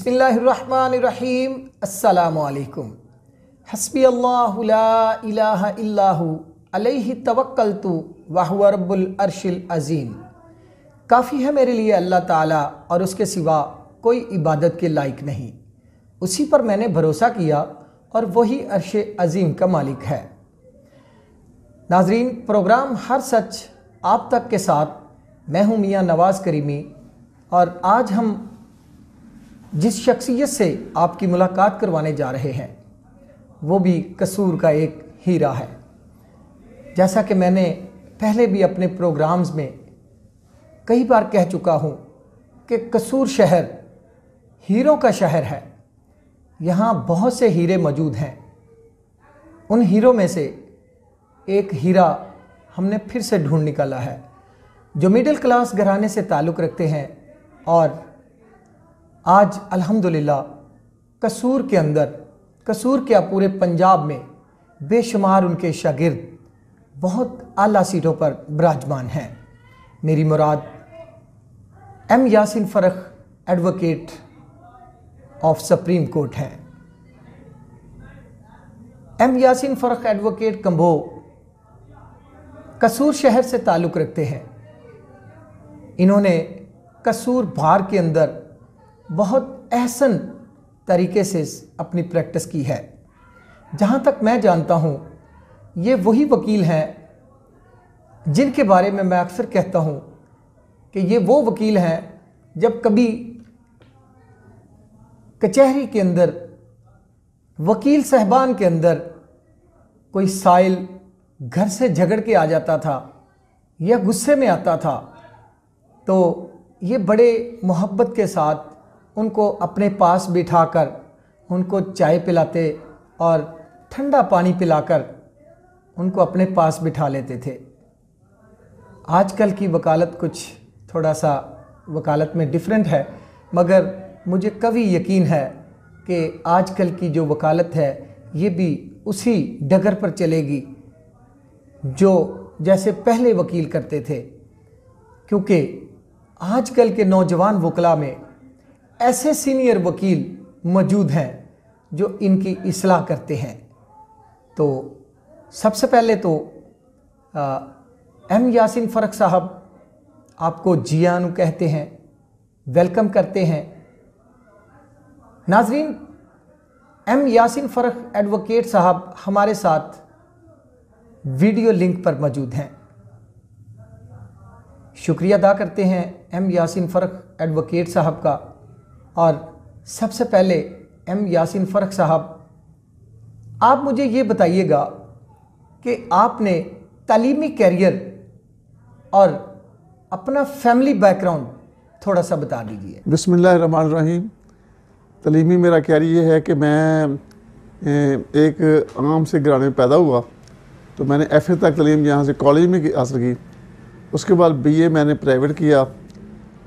अल्लाहु ला इलाहा इल्लाहु अलैहि तवक्ल तो रब्बुल अर्शिल अज़ीम काफ़ी है मेरे लिए अल्लाह ताला और उसके सिवा कोई इबादत के लायक नहीं उसी पर मैंने भरोसा किया और वही अर्श अज़ीम का मालिक है नाजरीन प्रोग्राम हर सच आप तक के साथ मैं हूँ मियाँ नवाज़ करीमी और आज हम जिस शख्सियत से आपकी मुलाकात करवाने जा रहे हैं वो भी कसूर का एक हीरा है जैसा कि मैंने पहले भी अपने प्रोग्राम्स में कई बार कह चुका हूँ कि कसूर शहर हीरों का शहर है यहाँ बहुत से हीरे मौजूद हैं उन हीरो में से एक हीरा हमने फिर से ढूंढ निकाला है जो मिडिल क्लास घराने से ताल्लुक़ रखते हैं और आज अल्हम्दुलिल्लाह कसूर के अंदर कसूर के पूरे पंजाब में बेशुमार उनके शागिर्द बहुत आला सीटों पर विराजमान हैं मेरी मुराद M Yasin Farrukh advocate of Supreme Court हैं एम यासिन फ़रख एडवोकेट कंबो कसूर शहर से ताल्लुक़ रखते हैं इन्होंने कसूर भार के अंदर बहुत एहसन तरीके से अपनी प्रैक्टिस की है जहाँ तक मैं जानता हूँ ये वही वकील हैं जिनके बारे में मैं अक्सर कहता हूँ कि ये वो वकील हैं जब कभी कचहरी के अंदर वकील साहबान के अंदर कोई साइल घर से झगड़ के आ जाता था या गुस्से में आता था तो ये बड़े मोहब्बत के साथ उनको अपने पास बिठाकर उनको चाय पिलाते और ठंडा पानी पिलाकर उनको अपने पास बिठा लेते थे आजकल की वकालत कुछ थोड़ा सा वकालत में डिफरेंट है मगर मुझे कभी यकीन है कि आजकल की जो वकालत है ये भी उसी डगर पर चलेगी जो जैसे पहले वकील करते थे क्योंकि आजकल के नौजवान वकला में ऐसे सीनियर वकील मौजूद हैं जो इनकी असलाह करते हैं तो सबसे पहले तो एम यासिन फ़र्क साहब आपको जियानु कहते हैं वेलकम करते हैं नाजरीन एम यासिन फ़र्क एडवोकेट साहब हमारे साथ वीडियो लिंक पर मौजूद हैं शुक्रिया अदा करते हैं एम यासिन फ़र्क एडवोकेट साहब का और सबसे पहले एम यासिन फ़र्क साहब आप मुझे ये बताइएगा कि आपने तलीमी कैरियर और अपना फैमिली बैकग्राउंड थोड़ा सा बता दीजिए बसमीम तलीमी मेरा कैरी ये है कि मैं एक आम से घराने में पैदा हुआ तो मैंने एफ ए तक तलीम यहाँ से कॉलेज में हासिल की उसके बाद बी ए मैंने प्राइवेट किया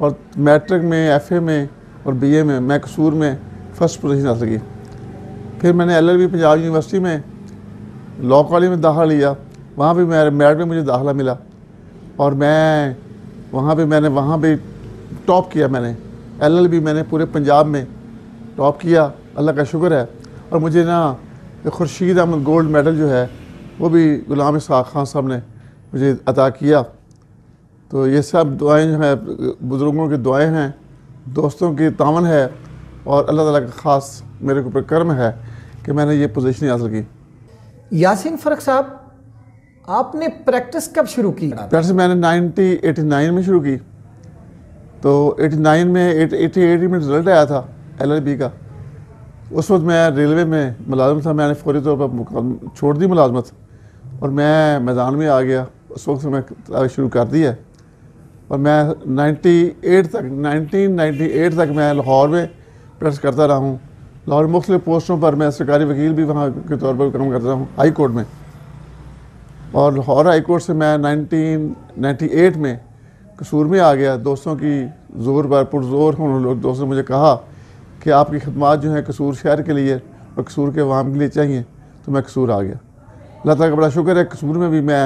और मैट्रिक में एफ ए में और बीए में मैं कसूर में फ़र्स्ट पोजीशन हासिल की फिर मैंने एलएलबी पंजाब यूनिवर्सिटी में लॉ कॉलेज में दाखिला लिया वहाँ भी मेरे मेरिट में मुझे दाखिला मिला और मैं वहाँ भी मैंने वहाँ भी टॉप किया मैंने एलएलबी मैंने पूरे पंजाब में टॉप किया अल्लाह का शुक्र है और मुझे ना खुर्शीद अहमद गोल्ड मेडल जो है वो भी गुलाम इसहाक खान साहब ने मुझे अता किया तो ये सब दुआएं जो हैं बुज़ुर्गों की दुआएं हैं दोस्तों की तावन है और अल्लाह ताला का ख़ास मेरे ऊपर कर्म है कि मैंने ये पोजीशन हासिल की यासिन फरक साहब आपने प्रैक्टिस कब शुरू की प्रैक्टिस मैंने 1989 में शुरू की तो 89 में 88 में रिजल्ट आया था एलआरबी का उस वक्त मैं रेलवे में मुलाजम था मैंने फौरी तौर पर छोड़ दी मुलाजमत और मैं मैदान में आ गया उस वक्त मैं शुरू कर दी है और मैं 98 तक 1998 तक मैं लाहौर में प्रेस करता रहा हूँ लाहौर मुख्तलिफ पोस्टों पर मैं सरकारी वकील भी वहाँ के तौर पर काम करता हूँ हाई कोर्ट में और लाहौर हाई कोर्ट से मैं 1998 में कसूर में आ गया दोस्तों की ज़ोर पर पुरजोर हूँ लोग दोस्तों ने मुझे कहा कि आपकी खदमात जो हैं कसूर शहर के लिए और कसूर के अवाम के लिए चाहिए तो मैं कसूर आ गया अल्लाह तक का बड़ा शुक्र है कसूर में भी मैं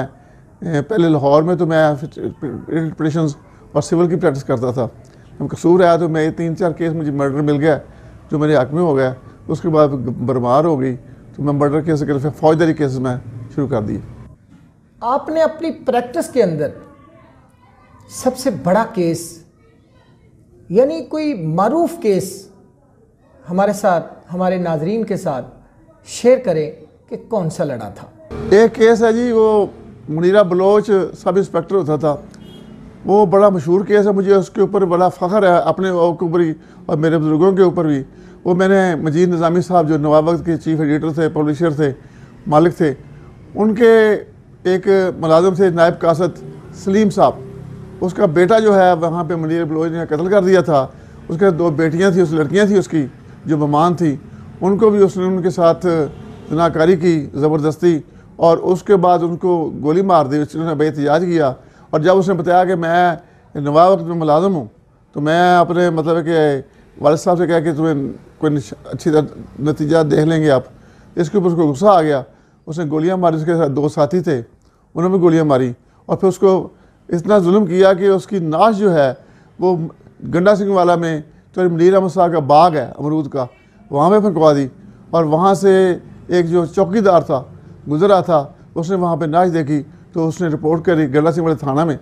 पहले लाहौर में तो मैं इंटरप्रेशन और सिविल की प्रैक्टिस करता था जब कसूर आया तो मैं तीन चार केस मुझे मर्डर मिल गया जो मेरे हक में हो गया उसके बाद बरमार हो गई तो मैं मर्डर केस कर फिर फौजदारी केसेस में शुरू कर दिए आपने अपनी प्रैक्टिस के अंदर सबसे बड़ा केस यानी कोई मरूफ केस हमारे साथ हमारे नाजरीन के साथ शेयर करें कि कौन सा लड़ा था एक केस है जी वो मुनीरा बलोच सब इंस्पेक्टर होता था वो बड़ा मशहूर केस है मुझे उसके ऊपर बड़ा फ़ख्र है अपने के ऊपर ही और मेरे बुज़ुर्गों के ऊपर भी वो मैंने मजीद निज़ामी साहब जो नवाब वक्त के चीफ एडिटर थे पब्लिशर थे मालिक थे उनके एक मुलाजम थे नायब कासत सलीम साहब उसका बेटा जो है वहाँ पर मनीर बलोच ने कत्ल कर दिया था उसके दो बेटियाँ थी उस लड़कियाँ थी उसकी जो ममान थी उनको भी उसने उनके साथ जनाकारी की ज़बरदस्ती और उसके बाद उनको गोली मार दी उसने बेहतियाज किया और जब उसने बताया कि मैं नवाब वक्त में मुलाजम हूँ तो मैं अपने मतलब कि वाल साहब से कहा कि तुम्हें कोई अच्छी तरह नतीजा देख लेंगे आप इसके ऊपर उसको गुस्सा आ गया उसने गोलियां मारी उसके साथ दो साथी थे उन्होंने भी गोलियां मारी और फिर उसको इतना जुल्म किया कि उसकी नाश जो है वो गंडा सिंह वाला में तो मनीर अहमद साहब का बाग है अमरूद का वहाँ पर फंकवा दी और वहाँ से एक जो चौकीदार था गुजरा था उसने वहाँ पर नाच देखी तो उसने रिपोर्ट करी गला सिंह वाले थाना में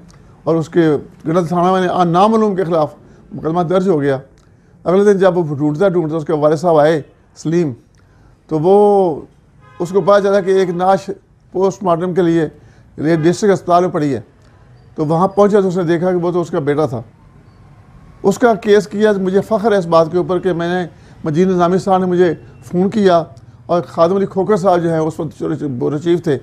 और उसके गला थाना में नामूम के ख़िलाफ़ मुकदमा दर्ज हो गया अगले दिन जब वो ढूंढता ढूंढता उसके वाले साहब आए सलीम तो वो उसको पता चला कि एक नाश पोस्टमार्टम के लिए डिस्ट्रिक्ट अस्पताल में पड़ी है तो वहाँ पहुँचा तो उसने देखा कि वो तो उसका बेटा था उसका केस किया मुझे फ़ख्र है इस बात के ऊपर कि मैंने मजीद नज़ामी साहब ने मुझे फ़ोन किया और खादम अली खोकर साहब जो हैं उस वक्त रचीफ थे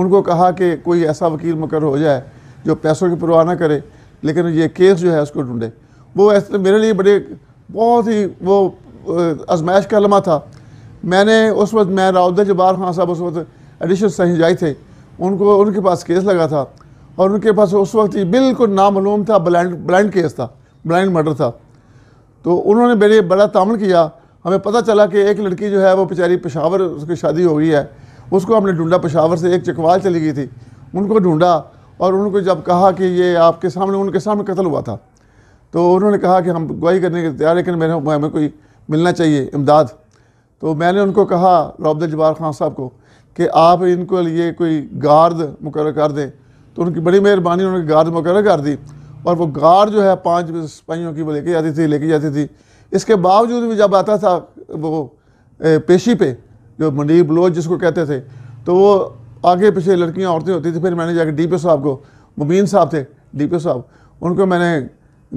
उनको कहा कि कोई ऐसा वकील मुकर हो जाए जो पैसों की परवाह ना करे लेकिन ये केस जो है उसको ढूंढे वो ऐसे तो मेरे लिए बड़े बहुत ही वो आजमाइश का लमा था मैंने उस वक्त मैं राउद जबार खान साहब उस वक्त एडिशन जाए थे उनको उनके पास केस लगा था और उनके पास उस वक्त ही बिल्कुल नामूम था ब्लाइंड ब्लाइंड केस था ब्लाइंड मर्डर था तो उन्होंने मेरे बड़ा तामन किया हमें पता चला कि एक लड़की जो है वो बेचारी पेशावर उसकी शादी हो गई है उसको हमने ढूंढा पेशावर से एक चकवाल चली गई थी उनको ढूंढा और उनको जब कहा कि ये आपके सामने उनके सामने कत्ल हुआ था तो उन्होंने कहा कि हम गवाही करने के तैयार लेकिन मेरे हमें कोई मिलना चाहिए इमदाद तो मैंने उनको कहा रबदुल जबार खान साहब को कि आप इनको लिए कोई गार्द मुकर कर दें तो उनकी बड़ी मेहरबानी उन्होंने गार्द मुकर कर दी और वो गार्ड जो है पाँच सिपाहियों की वो लेके जाती थी लेके जाती थी इसके बावजूद भी जब आता था वो पेशी पे जो मंडीर बलोच जिसको कहते थे तो वो आगे पीछे लड़कियां औरतें होती थी फिर मैंने जाकर डी पी साहब को मुबीन साहब थे डी पी साहब उनको मैंने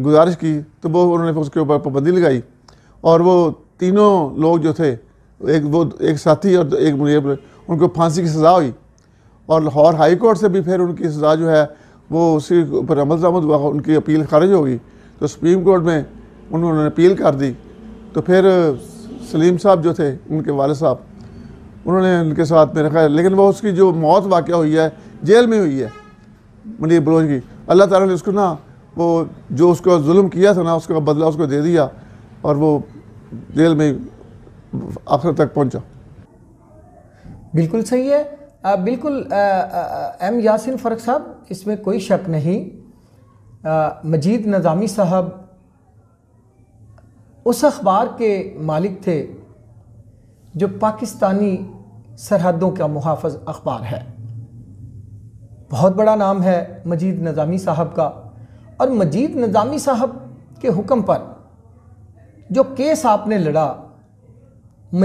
गुजारिश की तो वो उन्होंने उसके ऊपर पाबंदी लगाई और वो तीनों लोग जो थे एक वो एक साथी और एक मुनीब उनको फांसी की सज़ा हुई और लाहौर हाई कोर्ट से भी फिर उनकी सज़ा जो है वो उसी पर अमल दामद हुआ उनकी अपील खारिज होगी तो सुप्रीम कोर्ट में उन्होंने अपील कर दी तो फिर सलीम साहब जो थे उनके वाल साहब उन्होंने उनके साथ में रखा लेकिन वो उसकी जो मौत वाक़ हुई है जेल में हुई है मनीर मतलब बलोच की अल्लाह ताला ने उसको ना वो जो उसको जुल्म किया था ना उसका बदला उसको दे दिया और वो जेल में आखिर तक पहुंचा बिल्कुल सही है आ, बिल्कुल एम यासिन फरक़ साहब इसमें कोई शक नहीं आ, मजीद नज़ामी साहब उस अखबार के मालिक थे जो पाकिस्तानी सरहदों का मुहाफ़ अखबार है बहुत बड़ा नाम है मजीद नज़ामी साहब का और मजीद नज़ामी साहब के हुक्म पर जो केस आपने लड़ा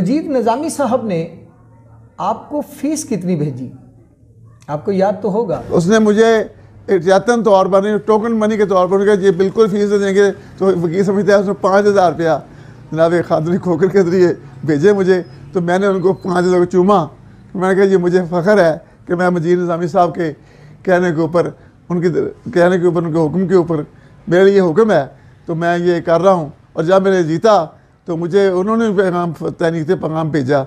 मजीद नज़ामी साहब ने आपको फ़ीस कितनी भेजी आपको याद तो होगा उसने मुझे एहतियातन तौर पर नहीं टोकन मनी के तौर पर उनका ये बिल्कुल फीस दे देंगे तो वकील समझते हैं उसमें पाँच हज़ार रुपया जनाब खादरी खोकर के जरिए भेजे मुझे तो मैंने उनको पाँच हज़ार को चूमा मैंने कहा ये मुझे फ़ख्र है कि मैं मजीद निज़ामी साहब के कहने के ऊपर उनकी कहने के ऊपर उनके हुक्म के ऊपर मेरे लिए हुक्म है तो मैं ये कर रहा हूँ और जब मैंने जीता तो मुझे उन्होंने पैगाम तहनीक पैगाम भेजा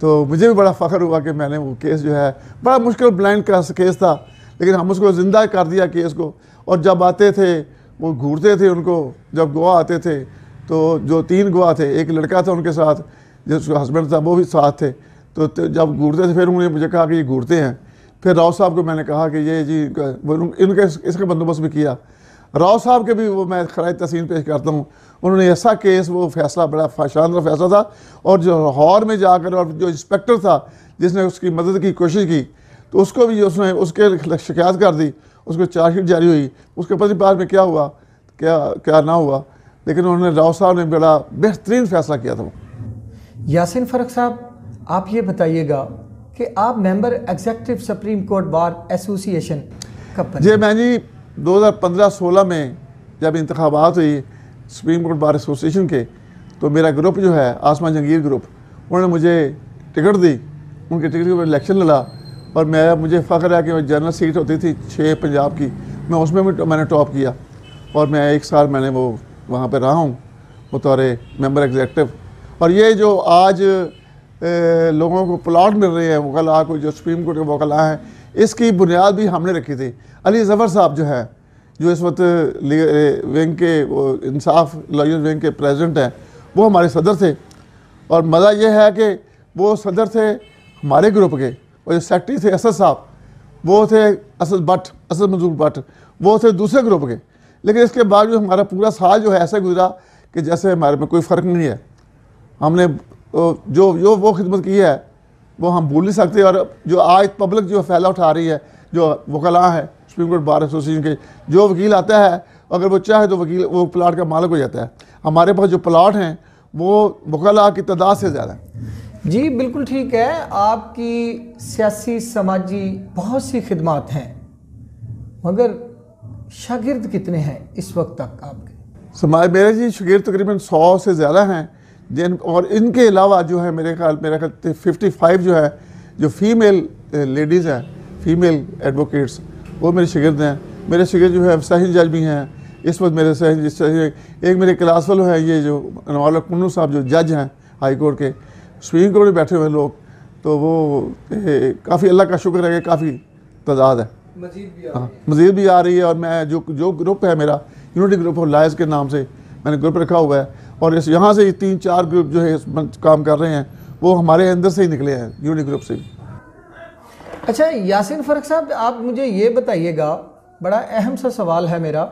तो मुझे भी बड़ा फ़ख्र हुआ कि मैंने वो केस जो है बड़ा मुश्किल ब्लाइंड केस था लेकिन हम उसको ज़िंदा कर दिया केस को और जब आते थे वो घूरते थे उनको जब गोवा आते थे तो जो तीन गोवा थे एक लड़का था उनके साथ जिसका हस्बैंड था वो भी साथ थे तो, जब घूरते थे फिर उन्होंने मुझे कहा कि ये घूरते हैं फिर राव साहब को मैंने कहा कि ये जी इनके इसका बंदोबस्त भी किया राव साहब के भी वो मैं खराज तसीन पेश करता हूँ उन्होंने ऐसा केस वो फैसला बड़ा शानदार फैसला था और जो लाहौर में जाकर और जो इंस्पेक्टर था जिसने उसकी मदद की कोशिश की तो उसको भी उसने उसके शिकायत कर दी उसको चार्जशीट जारी हुई उसके पति बाद में क्या हुआ क्या क्या ना हुआ लेकिन उन्होंने राव साहब ने बड़ा बेहतरीन फैसला किया था यासिन फरक साहब आप ये बताइएगा कि आप member executive Supreme Court Bar Association कब जी मैं जी 2015-16 में जब इंतबात हुई सुप्रीम कोर्ट बार एसोसिएशन के तो मेरा ग्रुप जो है आसमान जंगीर ग्रुप उन्होंने मुझे टिकट दी उनके टिकट के ऊपर इलेक्शन लड़ा और मैं मुझे फ़ख्र है कि मैं जनरल सीट होती थी छः पंजाब की मैं उसमें भी मैंने टॉप किया और मैं एक साल मैंने वो वहाँ पर रहा हूँ बतौर मेम्बर एग्जेक्टिव और ये जो आज ए, लोगों को प्लाट मिल रहे हैं वकला को जो सुप्रीम कोर्ट के वकला हैं इसकी बुनियाद भी हमने रखी थी अली ज़फ़र साहब जो है जो इस वक्त विंग के वो इंसाफ लॉयर विंग के प्रेसिडेंट हैं वो हमारे सदर थे और मज़ा ये है कि वो सदर थे हमारे ग्रुप के और जो सेक्रेटरी थे असद साहब वो थे असद भट्ट असद मंजूर भट्ट वो थे दूसरे ग्रुप के लेकिन इसके बाद जो हमारा पूरा साल जो है ऐसा गुजरा कि जैसे हमारे में कोई फ़र्क नहीं है हमने जो जो वो खिदमत की है वो हम भूल नहीं सकते और जो आज पब्लिक जो फैला उठा रही है जो वकला है सुप्रीम कोर्ट बार एसोसिएशन के जो वकील आता है अगर वो चाहे तो वकील वो प्लाट का मालिक हो जाता है हमारे पास जो प्लाट हैं वो वकला की तादाद से ज़्यादा है जी बिल्कुल ठीक है आपकी सियासी समाजी बहुत सी खिदमत हैं मगर शागिर्द कितने हैं इस वक्त तक आपके समाज मेरे जी शागिर्द तकरीबन सौ से ज़्यादा हैं जिन और इनके अलावा जो है मेरे ख्याल मेरा ख्याल फिफ्टी फाइव जो है जो फीमेल लेडीज़ हैं फीमेल एडवोकेट्स वो मेरे शागिर्द हैं मेरे शागिर्द जो है साहिल जज भी हैं इस वक्त मेरे साहिल एक मेरे क्लास वालों हैं ये जो नवाला कन्नू साहब जो जज हैं हाई कोर्ट के स्विमिंग पूल में बैठे हुए लोग तो वो काफ़ी अल्लाह का शुक्र है कि काफ़ी तादाद हाँ, है मजीद भी, आ रही है और मैं जो जो ग्रुप है मेरा यूनिटी ग्रुप ऑफ लायस के नाम से मैंने ग्रुप रखा हुआ है और इस यहाँ से तीन चार ग्रुप जो है काम कर रहे हैं वो हमारे अंदर से ही निकले हैं यूनिट ग्रुप से अच्छा यासिन फरक साहब आप मुझे ये बताइएगा बड़ा अहम सा सवाल है मेरा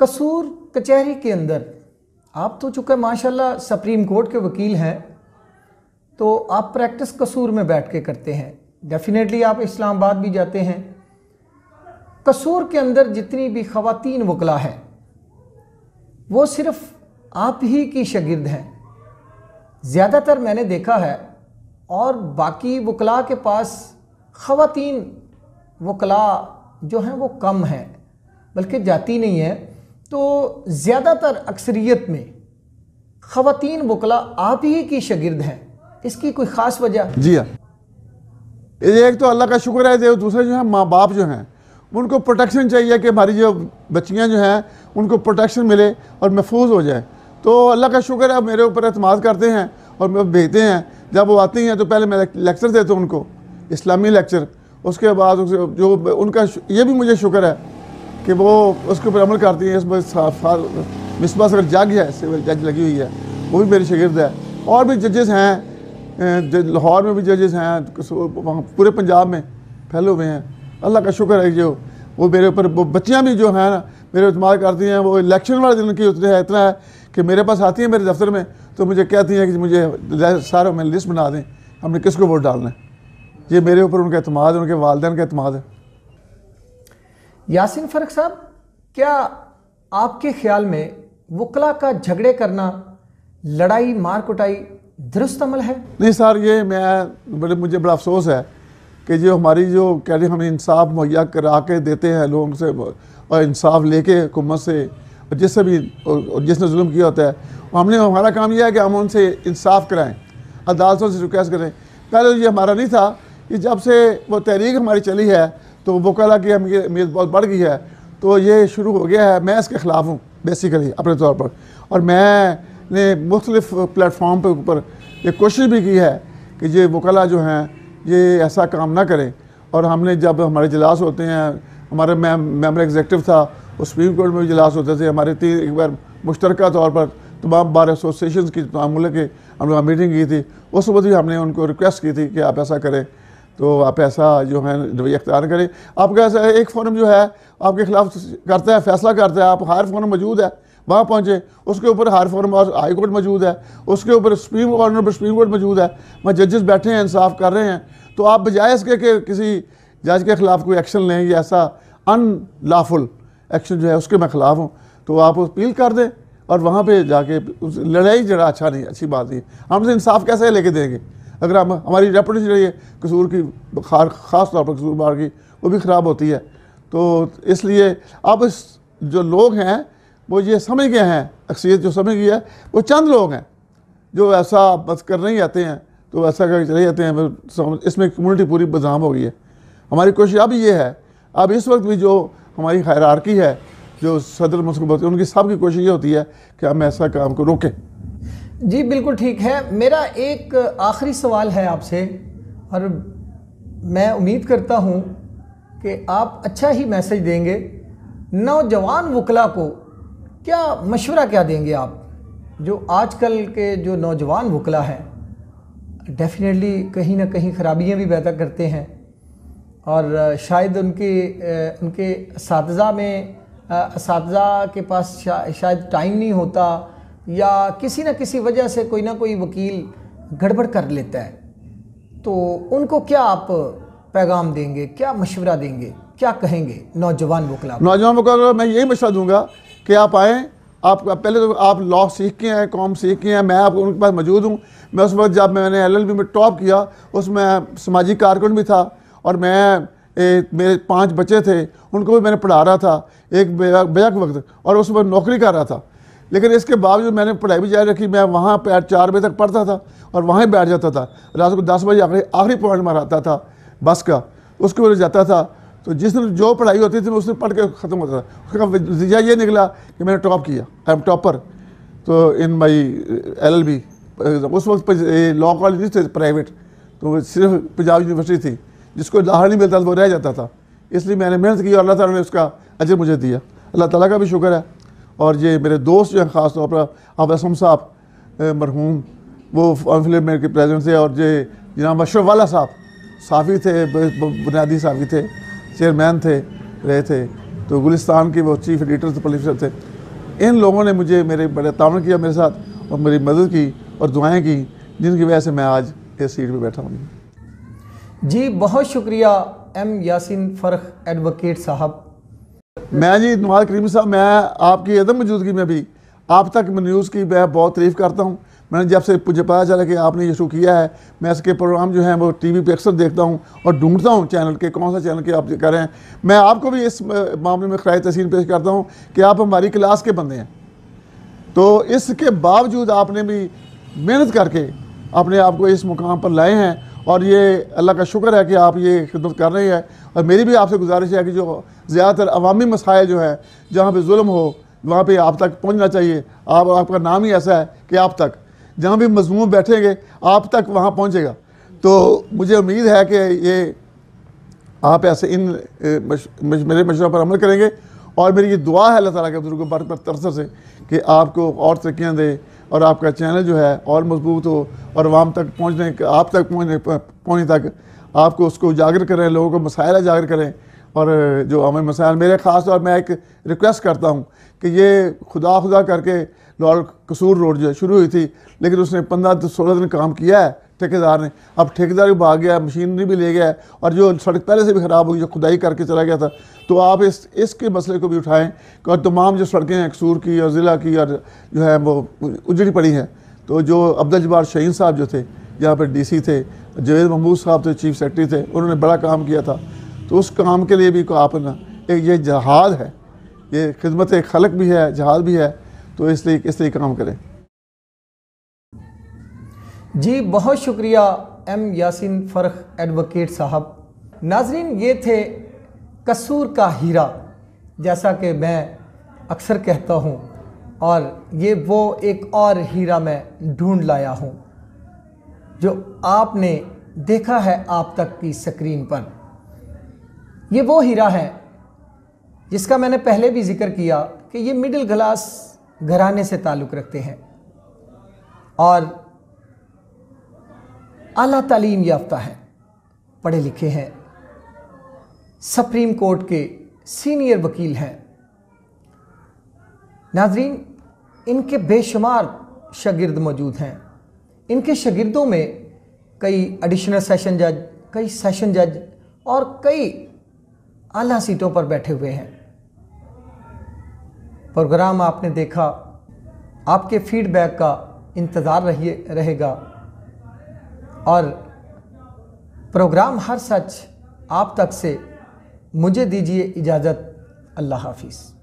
कसूर कचहरी के अंदर आप तो चुके माशाल्लाह सुप्रीम कोर्ट के वकील हैं तो आप प्रैक्टिस कसूर में बैठ के करते हैं डेफिनेटली आप इस्लामाबाद भी जाते हैं कसूर के अंदर जितनी भी ख़वान वकला हैं वो सिर्फ़ आप ही की शगिर्द हैं ज़्यादातर मैंने देखा है और बाकी वकला के पास खातन वकला जो हैं वो कम हैं बल्कि जाती नहीं है तो ज़्यादातर अक्सरियत में ख़वान वकला आप ही की शगिर्द हैं इसकी कोई ख़ास वजह जी हाँ एक तो अल्लाह का शुक्र है जो दूसरे जो है माँ बाप जो हैं उनको प्रोटेक्शन चाहिए कि हमारी जो बच्चियाँ जो हैं उनको प्रोटेक्शन मिले और महफूज हो जाए तो अल्लाह का शुक्र है मेरे ऊपर अतमाद करते हैं और मैं भेजते हैं जब वो आती हैं तो पहले मैं लेक्चर देता हूँ उनको इस्लामी लेक्चर उसके बाद जो उनका ये भी मुझे शुक्र है कि वो उसके ऊपर अमल करती हैं इसमें मिसबा अगर जग है सिविल जज लगी हुई है वो भी मेरी शगिर्द है और भी जजेस हैं लाहौर में भी जजेस हैं वहाँ पूरे पंजाब में फैले हुए हैं अल्लाह का शुक्र है जो वो मेरे ऊपर वो बच्चियाँ भी जो हैं ना मेरे इतमाद करती हैं वो इलेक्शन वाले दिन की उतरे है इतना है कि मेरे पास आती हैं मेरे दफ्तर में तो मुझे कहती हैं कि मुझे सारों में लिस्ट बना दें हमने किसको वोट डालना है ये मेरे ऊपर उनका अतमाद है उनके वालदेन का अतमाद है यासिन फरक साहब क्या आपके ख्याल में वकला का झगड़े करना लड़ाई मार कुटाई दुरुस्त अमल है नहीं सर ये मैं बड़े मतलब मुझे बड़ा अफसोस है कि जो हमारी जो कह रही हम इंसाफ मुहैया करा के देते हैं लोगों से और इंसाफ लेके हुकूमत से और जिससे भी और जिसने जुल्म किया होता है हमने हमारा काम यह है कि हम उनसे इंसाफ कराएं अदालतों से रिक्वेस्ट करें पहले तो ये हमारा नहीं था कि जब से वो तहरीक हमारी चली है तो वो कला की हमें उम्मीद बहुत बढ़ गई है तो ये शुरू हो गया है मैं इसके ख़िलाफ़ हूँ बेसिकली अपने तौर पर और मैं ने मुख्तलिफ प्लेटफॉर्म के ऊपर ये कोशिश भी की है कि ये वकला जो हैं ये ऐसा काम ना करें और हमने जब हमारे इजलास होते हैं हमारे मैम मेम्बर एग्जेक्टिव था वो सुप्रीम कोर्ट में भी इजलास होते थे हमारे तीन एक बार मुश्तरक तौर पर तमाम बार एसोसिएशन की मामले के हम लोग मीटिंग की थी उस वक्त भी हमने उनको रिक्वेस्ट की थी कि आप ऐसा करें तो आप ऐसा जो है रवैया अख्तियार करें आपका ऐसा एक फोरम जो है आपके खिलाफ करता है फैसला करता है आप हर फोरम मौजूद है वहाँ पहुँचे उसके ऊपर हार फॉर्म हाई कोर्ट मौजूद है उसके ऊपर सुप्रीम पर सुप्रीम कोर्ट मौजूद है वहाँ जजेस बैठे हैं इंसाफ कर रहे हैं तो आप बजाय इसके कि किसी जज के ख़िलाफ़ कोई एक्शन लें या ऐसा अनलाफुल एक्शन जो है उसके मैं ख़िलाफ़ हूँ तो आप अपील कर दें और वहाँ पर जाके लड़ाई जरा अच्छा नहीं अच्छी बात नहीं हमसे तो इंसाफ कैसे लेके देंगे अगर हम हमारी रेपुटेशन जो है कसूर की ख़ास तौर पर कसूर बार की वो भी ख़राब होती है तो इसलिए अब इस जो लोग हैं वो ये समझ गए हैं अक्सरियत जो समझ गई है वो चंद लोग हैं जो ऐसा बस कर नहीं आते हैं तो ऐसा करके चले जाते हैं इसमें कम्युनिटी पूरी बदनाम हो गई है हमारी कोशिश अब ये है अब इस वक्त भी जो हमारी हैरारकी है जो सदर मसरूफ होती है उनकी सब की कोशिश ये होती है कि हम ऐसा काम को रोकें जी बिल्कुल ठीक है मेरा एक आखिरी सवाल है आपसे और मैं उम्मीद करता हूँ कि आप अच्छा ही मैसेज देंगे नौजवान वकला को क्या मशवरा क्या देंगे आप जो आजकल के जो नौजवान वकला हैं डेफिनेटली कहीं ना कहीं खराबियां भी पैदा करते हैं और शायद उनके उनके साथजा में साथजा के पास शा, शायद टाइम नहीं होता या किसी ना किसी वजह से कोई ना कोई वकील गड़बड़ कर लेता है तो उनको क्या आप पैगाम देंगे क्या मशवरा देंगे क्या कहेंगे नौजवान वकला नौजवान वकला मैं यही मशवरा दूंगा कि आप आएँ आप पहले तो आप लॉ सीख के हैं कॉम सीख के हैं मैं आप उनके पास मौजूद हूँ मैं उस वक्त जब मैंने एल में टॉप किया उसमें सामाजिक कारकुन भी था और मैं ए, मेरे पांच बच्चे थे उनको भी मैंने पढ़ा रहा था एक बेक वक्त और उस वक्त नौकरी कर रहा था लेकिन इसके बावजूद मैंने पढ़ाई भी जारी रखी मैं वहाँ पर चार बजे तक पढ़ता था और वहाँ ही बैठ जाता था रात को दस बजे आखिरी आखिरी पॉइंट मार आता था बस का उसके वजह जाता था तो जिस दिन जो पढ़ाई होती थी मैं उसने पढ़ के ख़त्म होता था उसका नतीजा ये निकला कि मैंने टॉप किया आई एम टॉपर तो in my L L B उस वक्त लॉ कॉलेज नहीं थे प्राइवेट तो सिर्फ पंजाब यूनिवर्सिटी थी जिसको लाहड़ नहीं मिलता था वो रह जाता था इसलिए मैंने मेहनत की और अल्लाह ताला ने उसका अजर मुझे दिया अल्लाह ताला का भी शुक्र है और ये मेरे दोस्त जो हैं ख़ास तौर पर आप असम साहब मरहूम वो फिल्म मेरे के प्रेजेंट थे और ये जनाब अशरफ वाला साहब साफ़ी थे बुनियादी साफ़ी थे चेयरमैन थे रहे थे तो गुलिस्तान के वो चीफ एडिटर थे पब्लिशर थे इन लोगों ने मुझे मेरे बड़े तावन किया मेरे साथ और मेरी मदद की और दुआएं की जिनकी वजह से मैं आज इस सीट पर बैठा हूँ जी बहुत शुक्रिया एम यासिन फरख एडवोकेट साहब मैं जी नवाज करीम साहब मैं आपकी अदम मौजूदगी में भी आप तक न्यूज़ की मैं बहुत तारीफ़ करता हूँ मैंने जब से मुझे पता चला कि आपने ये शुरू किया है मैं इसके प्रोग्राम जो हैं वो टीवी पे अक्सर देखता हूँ और ढूंढता हूँ चैनल के कौन सा चैनल के आप कर रहे हैं मैं आपको भी इस मामले में खराज तहसीन पेश करता हूँ कि आप हमारी क्लास के बंदे हैं तो इसके बावजूद आपने भी मेहनत करके अपने आप को इस मुकाम पर लाए हैं और ये अल्लाह का शुक्र है कि आप ये खिदमत कर रहे हैं और मेरी भी आपसे गुजारिश है कि जो ज़्यादातर अवामी मसाइल जो है जहाँ पर म हो वहाँ पे आप तक पहुँचना चाहिए आप आपका नाम ही ऐसा है कि आप तक जहाँ भी मजमून बैठेंगे आप तक वहाँ पहुँचेगा तो मुझे उम्मीद है कि ये आप ऐसे इन मश, मेरे मशवरों पर अमल करेंगे और मेरी ये दुआ है अल्लाह ताला के बुजुर्ग भारत पर तरसर से कि आपको और तरक्याँ दे और आपका चैनल जो है और मजबूत हो और वहाँ तक पहुँचने आप तक पहुँचने पहुँचने तक आपको उसको उजागर करें लोगों को मसाइल उजागर करें और जो हमें मसाइल मेरे ख़ास और मैं एक रिक्वेस्ट करता हूँ कि ये खुदा खुदा करके लाहौल कसूर रोड जो है शुरू हुई थी लेकिन उसने पंद्रह सोलह दिन काम किया है ठेकेदार ने अब ठेकेदार भी भाग गया मशीनरी भी ले गया है और जो सड़क पहले से भी ख़राब गई जो खुदाई करके चला गया था तो आप इस इसके मसले को भी उठाएँ और तमाम जो सड़कें हैं कसूर की और ज़िला की और जो है वो उजड़ी पड़ी हैं तो जो अब्दुल जबार शहीन साहब जो थे यहाँ पर सी थे जवेद महमूद साहब थे चीफ सेक्रेटरी थे उन्होंने बड़ा काम किया था तो उस काम के लिए भी आप ना एक ये जहाज़ है ये खिदमत खलक भी है जहाज भी है तो इसलिए किस तरह काम करें जी बहुत शुक्रिया एम यासिन फरख एडवोकेट साहब नाजरीन ये थे कसूर का हीरा जैसा कि मैं अक्सर कहता हूँ और ये वो एक और हीरा मैं ढूंढ लाया हूँ जो आपने देखा है आप तक की स्क्रीन पर ये वो हीरा है जिसका मैंने पहले भी जिक्र किया कि ये मिडिल क्लास घराने से ताल्लुक़ रखते हैं और अला तलीम याफ्ता हैं पढ़े लिखे हैं सुप्रीम कोर्ट के सीनियर वकील हैं नाजरीन इनके बेशुमार शगिर्द मौजूद हैं इनके शगिर्दों में कई एडिशनल सेशन जज कई सेशन जज और कई आला सीटों पर बैठे हुए हैं प्रोग्राम आपने देखा आपके फीडबैक का इंतज़ार रहिए रहेगा और प्रोग्राम हर सच आप तक से मुझे दीजिए इजाज़त अल्लाह हाफिज़